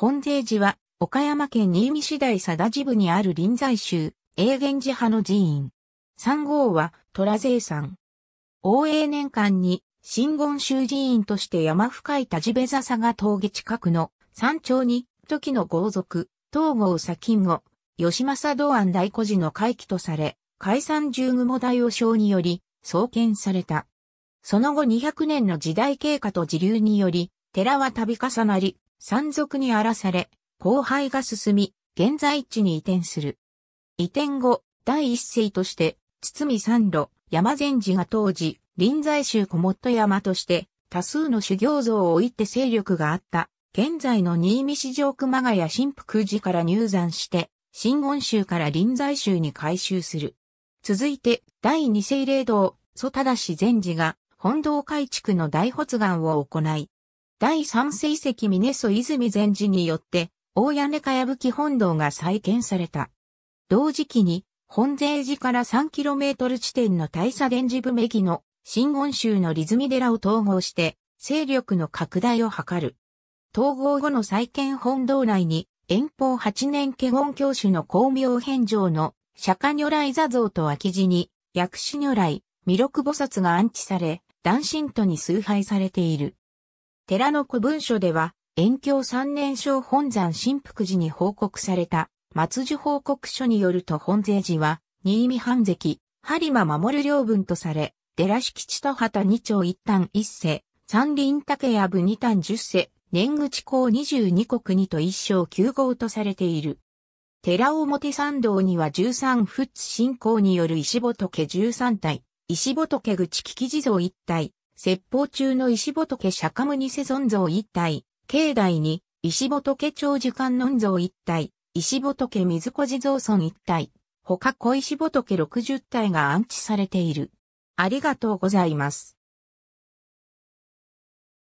本税寺は、岡山県新見市大佐田寺部にある臨済宗、永源寺派の寺院。三号は、虎税山。応永年間に、新言宗寺院として山深い田地部笹が峠近くの山頂に、時の豪族、東郷左近後、吉政道安大古寺の回帰とされ、解散十雲大王将により、創建された。その後200年の時代経過と時流により、寺は度重なり、山賊に荒らされ、荒廃が進み、現在地に移転する。移転後、第一世として、堤三路、山禅寺が当時、臨済宗小本山として、多数の修行像を置いて勢力があった、現在の新見市場熊谷新福寺から入山して、新言宗から臨済宗に改修する。続いて、第二世霊堂、祖忠氏禅寺が、本堂改築の大発願を行い、第三水石峰曽泉禅寺によって、大屋根かやぶき本堂が再建された。同時期に、本税寺から 3km 地点の大佐伝寺部めぎの新言宗のリズミ寺を統合して、勢力の拡大を図る。統合後の再建本堂内に、遠方8年華厳教主の光明返上の釈迦如来座像と脇地に、薬師如来、弥勒菩薩が安置され、男神徒に崇拝されている。寺の古文書では、延教三年小本山新福寺に報告された、松樹報告書によると本税寺は、新見半関、播磨守領分とされ、寺敷地と畑二丁一旦一世、三輪竹や部二旦十世、年口公二十二国二と一章九号とされている。寺表参道には十三仏信仰による石仏十三体、石仏口利き地蔵一体、説法中の石仏釈迦牟尼世尊像一体、境内に、石仏長寿観音像一体、石仏水小地蔵尊一体、他小石仏60体が安置されている。ありがとうございます。